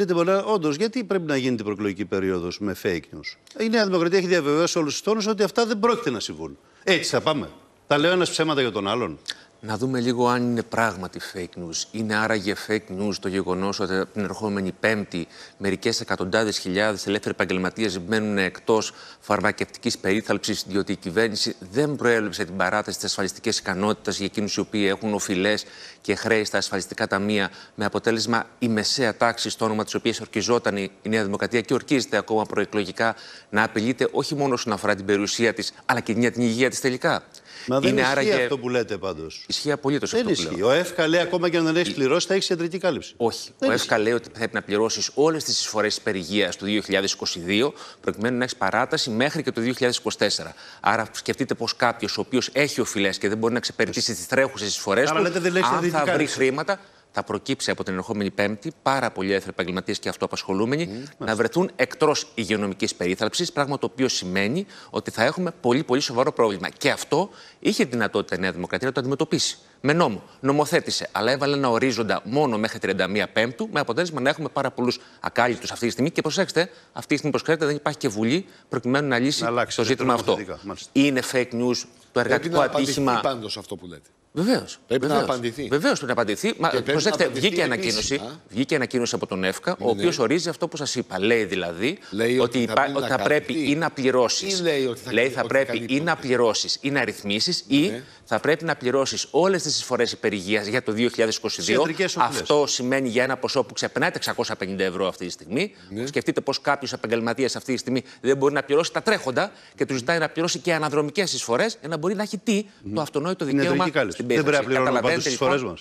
Λέτε πολλά, όντως, γιατί πρέπει να γίνει την προεκλογική περίοδος με fake news. Η Νέα Δημοκρατία έχει διαβεβαιώσει όλους τους τόνους ότι αυτά δεν πρόκειται να συμβούν. Έτσι θα πάμε. Τα λέω ένας ψέματα για τον άλλον. Να δούμε λίγο αν είναι πράγματι fake news. Είναι άραγε fake news το γεγονός ότι την ερχόμενη Πέμπτη μερικές εκατοντάδες χιλιάδες ελεύθεροι επαγγελματίες μπαίνουν εκτός φαρμακευτικής περίθαλψης, διότι η κυβέρνηση δεν προέλευσε την παράταση τη ασφαλιστική ικανότητα για εκείνους οι οποίοι έχουν οφειλές και χρέη στα ασφαλιστικά ταμεία, με αποτέλεσμα η μεσαία τάξη, στο όνομα της οποίας ορκιζόταν η Νέα Δημοκρατία και ορκίζεται ακόμα προεκλογικά, να απειλείται όχι μόνο όσον αφορά την περιουσία της, αλλά και την υγεία της τελικά. Μα δεν είναι ισχύει άραγε... αυτό που λέτε πάντως. Ισχύει απολύτως αυτό. Δεν ισχύει. Ο ΕΦΚΑ λέει ακόμα και αν δεν έχεις πληρώσει, θα έχεις ιατρική κάλυψη. Όχι. ο ΕΦΚΑ λέει ότι πρέπει να πληρώσεις όλες τις εισφορές της περιγείας του 2022, προκειμένου να έχεις παράταση μέχρι και το 2024. Άρα σκεφτείτε πως κάποιος ο οποίος έχει οφειλές και δεν μπορεί να ξεπερτήσει τις τρέχουσες εισφορές του, αν θα βρει χρήματα, θα προκύψει από την ερχόμενη Πέμπτη πάρα πολλοί έθροι επαγγελματίες και αυτοαπασχολούμενοι να βρεθούν εκτός υγειονομικής περίθαλψης. Πράγμα το οποίο σημαίνει ότι θα έχουμε πολύ, πολύ σοβαρό πρόβλημα. Και αυτό είχε δυνατότητα η Νέα Δημοκρατία να το αντιμετωπίσει. Με νόμο. Νομοθέτησε, αλλά έβαλε ένα ορίζοντα μόνο μέχρι 31 Πέμπτου, με αποτέλεσμα να έχουμε πάρα πολλούς ακάλυπτους αυτή τη στιγμή. Και προσέξτε, αυτή τη στιγμή, όπως δεν υπάρχει και Βουλή προκειμένου να λύσει το ζήτημα αυτό. Είναι fake news το εργατικό ατύχημα. Δεν αυτό που λέτε. Βεβαίως. Πρέπει βεβαίως. να απαντηθεί. Βεβαίως πρέπει να απαντηθεί. Μα, προσέξτε, βγήκε, ανακοίνωση, βγήκε ανακοίνωση από τον ΕΦΚΑ, ναι. ο οποίος ορίζει αυτό που σας είπα. Λέει δηλαδή λέει ότι, ότι, θα, θα πρέπει ή να πληρώσεις. Λέει, ότι θα, λέει θα πρέπει ή να πληρώσεις ή να ρυθμίσεις ναι. ή θα πρέπει να πληρώσεις όλες τις εισφορές υπερηγεία για το 2022. Αυτό σημαίνει για ένα ποσό που ξεπερνάει τα 650 ευρώ αυτή τη στιγμή. Ναι. Σκεφτείτε πω κάποιος επαγγελματίας αυτή τη στιγμή δεν μπορεί να πληρώσει τα τρέχοντα και του ζητάει να πληρώσει και αναδρομικές εισφορές για μπορεί να έχει τι ναι. το αυτονόητο δικαίωμα στην Δεν πρέπει να πληρώνουμε πάντως τις φορές μας.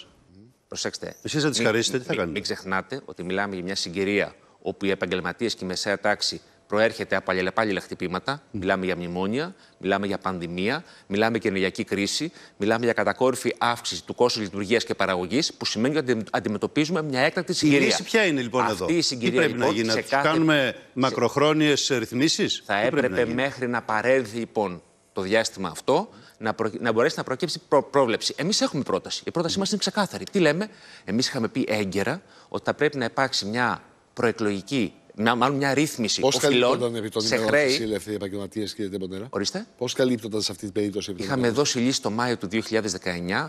Προσέξτε. Εσείς θα τις χαρίσετε, τι θα κάνετε. Μην ξεχνάτε ότι μιλάμε για μια συγκυρία όπου οι επαγγελματίες και η μεσαία τάξη προέρχεται από αλληλεπάλληλα χτυπήματα. Μιλάμε για μνημόνια, μιλάμε για πανδημία, μιλάμε για ενεργειακή κρίση, μιλάμε για κατακόρυφη αύξηση του κόστους λειτουργίας και παραγωγής, που σημαίνει ότι αντιμετωπίζουμε μια έκτακτη συγκυρία. Η λύση ποια είναι λοιπόν Αυτή εδώ. Αυτή η πρέπει να λοιπόν, γίνει, κάνουμε μακροχρόνιες ρυθμίσεις. Θα έπρεπε μέχρι να παρέλθει λοιπόν το διάστημα αυτό να, να μπορέσει να προκύψει προ... πρόβλεψη. Εμείς έχουμε πρόταση. Η πρότασή μας είναι ξεκάθαρη. Τι λέμε, Εμείς είχαμε πει έγκαιρα ότι θα πρέπει να υπάρξει μια προεκλογική μια, μάλλον μια ρύθμιση Πώς οφειλών επί των σε χρέη. οι επαγγελματίες, κύριε Τεμποντέρα. Ορίστε. Πώς καλύπτονταν σε αυτή την περίπτωση. Είχαμε δώσει λύση το Μάιο του 2019,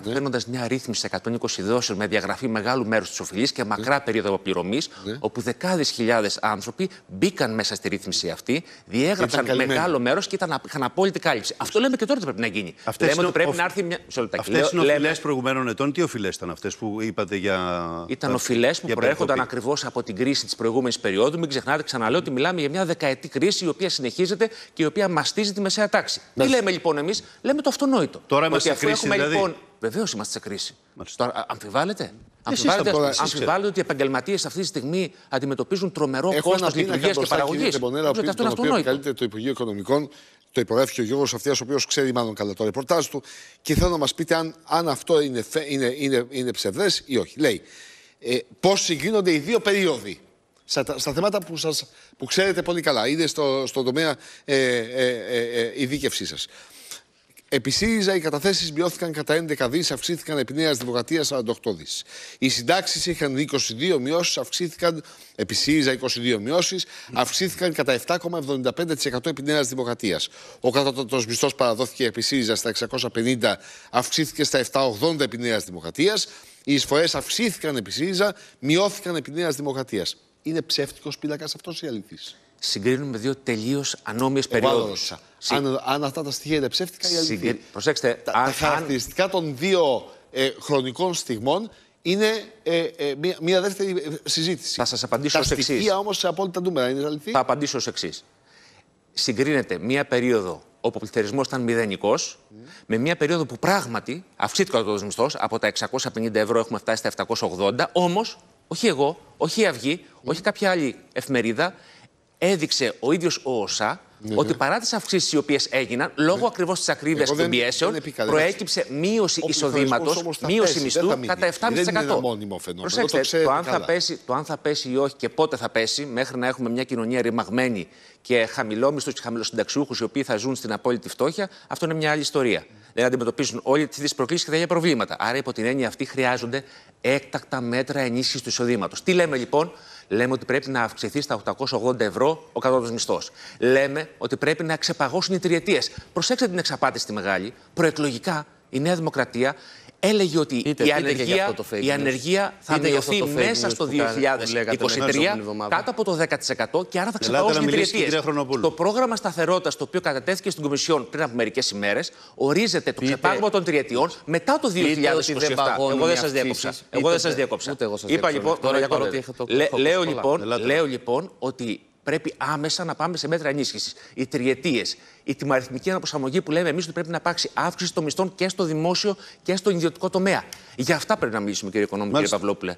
ναι. δίνοντα μια ρύθμιση 120 δόσεων με διαγραφή μεγάλου μέρους της οφειλής και ναι. μακρά ναι. περίοδο αποπληρωμής, ναι. όπου δεκάδες χιλιάδες άνθρωποι μπήκαν μέσα στη ρύθμιση αυτή, διέγραψαν μεγάλο μέρος και ήταν, είχαν απόλυτη κάλυψη. Αυτό λέμε και τώρα ότι πρέπει να γίνει. λέμε ότι πρέπει να έρθει μια. Αυτέ είναι οφειλές προηγουμένων ετών. Τι οφειλές ήταν αυτές που είπατε για. Ήταν οφειλές που προέρχονταν ακριβώς από την κρίση της προηγούμενης περίοδου ξεχνάτε, ξαναλέω ότι μιλάμε για μια δεκαετή κρίση η οποία συνεχίζεται και η οποία μαστίζει τη μεσαία τάξη. Τι λέμε λοιπόν εμείς, λέμε το αυτονόητο. Τώρα είμαστε σε κρίση, δηλαδή. Λοιπόν, Βεβαίως είμαστε σε κρίση. Τώρα, αμφιβάλλετε. Αμφιβάλλετε, αμφιβάλλετε ότι οι επαγγελματίες αυτή τη στιγμή αντιμετωπίζουν τρομερό κόστο λειτουργία και παραγωγή. αυτό είναι αυτονόητο. το Υπουργείο Οικονομικών, το υπογράφει και ο Γιώργος Αυτιάς, ο οποίος ξέρει μάλλον καλά το ρεπορτάζ του. Και θέλω να μας πείτε αν, αν αυτό είναι, είναι, είναι, είναι ψευδές ή όχι. Λέει, ε, πώ συγκρίνονται οι δύο περίοδοι στα, στα θέματα που, σας, που ξέρετε πολύ καλά. Είναι στο, στον τομέα ε, ε, ε, ειδίκευσή σας. Επί ΣΥΡΙΖΑ οι καταθέσεις μειώθηκαν κατά 11 δις, αυξήθηκαν επί Νέας Δημοκρατίας 48 δις. Οι συντάξεις είχαν 22 μειώσεις, αυξήθηκαν επί ΣΥΡΙΖΑ 22 μειώσεις, αυξήθηκαν κατά 7,75% επί Νέας Δημοκρατίας. Ο κατώτατος μισθός παραδόθηκε επί ΣΥΡΙΖΑ στα 650, αυξήθηκε στα 780 επί Νέας Δημοκρατίας. Οι εισφορές αυξήθηκαν επί ΣΥΡΙΖΑ, μειώθηκαν επί Νέας Δημοκρατίας. Είναι ψεύτικος πίνακας αυτός ή αληθής. Συγκρίνουμε δύο τελείως ανώμοιε περιόδους. Συ... Αν, αν αυτά τα στοιχεία είναι ψεύτικα ή αληθή. Συγκρι... Προσέξτε. Τα, αν... τα χαρακτηριστικά των δύο ε, χρονικών στιγμών είναι ε, ε, μία, μία, δεύτερη συζήτηση. Θα σας απαντήσω ως εξής. Τα στοιχεία όμως σε απόλυτα νούμερα είναι αληθή. Θα απαντήσω ως εξής. Συγκρίνεται μία περίοδο όπου ο πληθωρισμός ήταν μηδενικός, με μία περίοδο που πράγματι αυξήθηκε ο από τα 650 ευρώ έχουμε φτάσει στα 780, όμως όχι εγώ, όχι η Αυγή, όχι κάποια άλλη εφημερίδα, έδειξε ο ίδιος ο ΩΣΑ ναι. ότι ναι. παρά τις αυξήσεις οι οποίες έγιναν, λόγω ναι. ακριβώς της ακρίβειας των πιέσεων, προέκυψε μείωση εισοδήματο, μείωση μισθού κατά 7,5%. Δεν είναι μόνιμο φαινόμενο. Προσέξτε, το, αν θα πέσει, το αν θα πέσει ή όχι και πότε θα πέσει, μέχρι να έχουμε μια κοινωνία ρημαγμένη και χαμηλόμισθου και χαμηλοσυνταξιούχους οι οποίοι θα ζουν στην απόλυτη φτώχεια, αυτό είναι μια άλλη ιστορία. Δεν δηλαδή, αντιμετωπίζουν όλοι τις προκλήσεις και τα ίδια προβλήματα. Άρα, υπό την έννοια αυτή, χρειάζονται έκτακτα μέτρα ενίσχυσης του εισοδήματος. Τι λέμε λοιπόν, Λέμε ότι πρέπει να αυξηθεί στα 880 ευρώ ο κατώτατος μισθός. Λέμε ότι πρέπει να ξεπαγώσουν οι τριετίες. Προσέξτε την εξαπάτηση τη μεγάλη. Προεκλογικά η Νέα Δημοκρατία έλεγε ότι είτε, η, ανεργία, το η ανεργία θα είτε μειωθεί μέσα στο 2023 ναι, κάτω από το 10% και άρα θα ξεπεράσει τριετίε. Το πρόγραμμα σταθερότητας, το οποίο κατατέθηκε στην Κομισιόν πριν από μερικές ημέρες, ορίζεται το ξεπάγμα των τριετιών μετά το 2027. Εγώ δεν σας διέκοψα. Εγώ δεν σας διέκοψα. Είπα λοιπόν. λοιπόν- λέω λοιπόν ότι πρέπει άμεσα να πάμε σε μέτρα ενίσχυσης. Οι τριετίες, η τιμαριθμική αναπροσαρμογή που λέμε εμείς ότι πρέπει να υπάρξει αύξηση των μισθών και στο δημόσιο και στο ιδιωτικό τομέα. Για αυτά πρέπει να μιλήσουμε, κύριε Οικονόμη, κύριε Παυλόπουλε.